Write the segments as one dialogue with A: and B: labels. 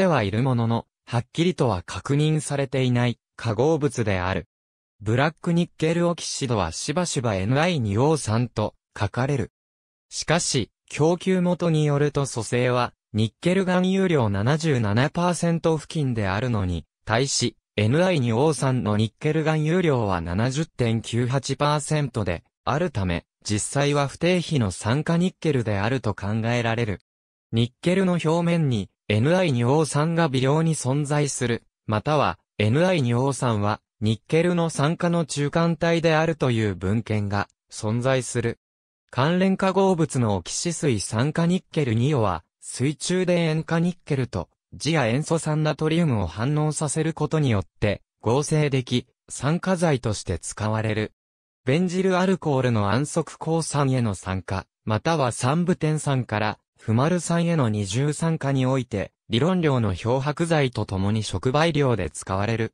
A: でてはいるものの、はっきりとは確認されていない化合物である。ブラックニッケルオキシドはしばしば Ni2O3 と書かれる。しかし、供給元によると蘇生は、ニッケル含有量77%付近であるのに、対し、Ni2O3 のニッケル含有量は70.98%で、あるため、実際は不定比の酸化ニッケルであると考えられる。ニッケルの表面に、Ni2O3 が微量に存在する、または Ni2O3 はニッケルの酸化の中間体であるという文献が存在する。関連化合物のオキシ水酸化ニッケル2 o は水中で塩化ニッケルとジア塩素酸ナトリウムを反応させることによって合成でき、酸化剤として使われる。ベンジルアルコールの安息鉱酸への酸化、または酸部点酸から不丸酸への二重酸化において、理論量の漂白剤と共に触媒量で使われる。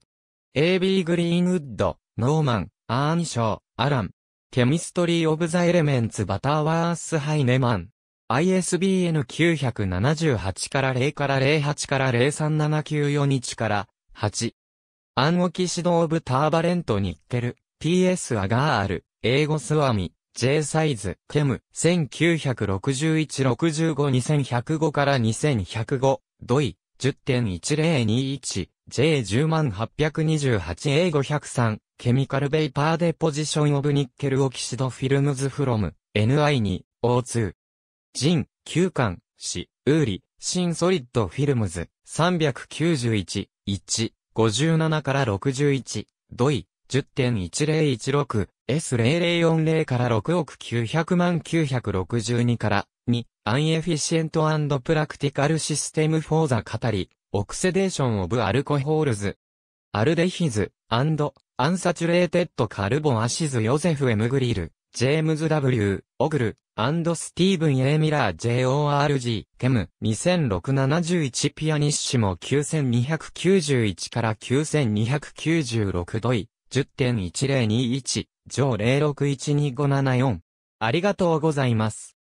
A: A.B. グリーンウッド、ノーマン、アーンショー、アラン。ケミストリー・オブ・ザ・エレメンツ・バターワース・ハイネマン。ISBN 978から0から08から03794日から8。アンオキシド・オブ・ターバレント・ニッケル、T.S. アガール、英語スワミ。J サイズ、ケム、1961-65-2105から2105、ドイ、10.1021、J10828A503、ケミカルベイパーデポジションオブニッケルオキシドフィルムズフロム、NI2、O2。ジン、9巻、シ、ウーリ、新ソリッドフィルムズ、391、1、57から61、ドイ、10.1016、S0040 から6億900万962から2、アンエフィシエントプラクティカルシステムフォーザ語り、オクセデーションオブアルコホールズ、アルデヒズ、アンド、アンサチュレーテッドカルボンアシズヨゼフ・エムグリル、ジェームズ・ W、オグル、アンドスティーブン・エーミラー JORG、ケム、2006-71ピアニッシモ9291から9296ドイ、10.1021、上061254 7。ありがとうございます。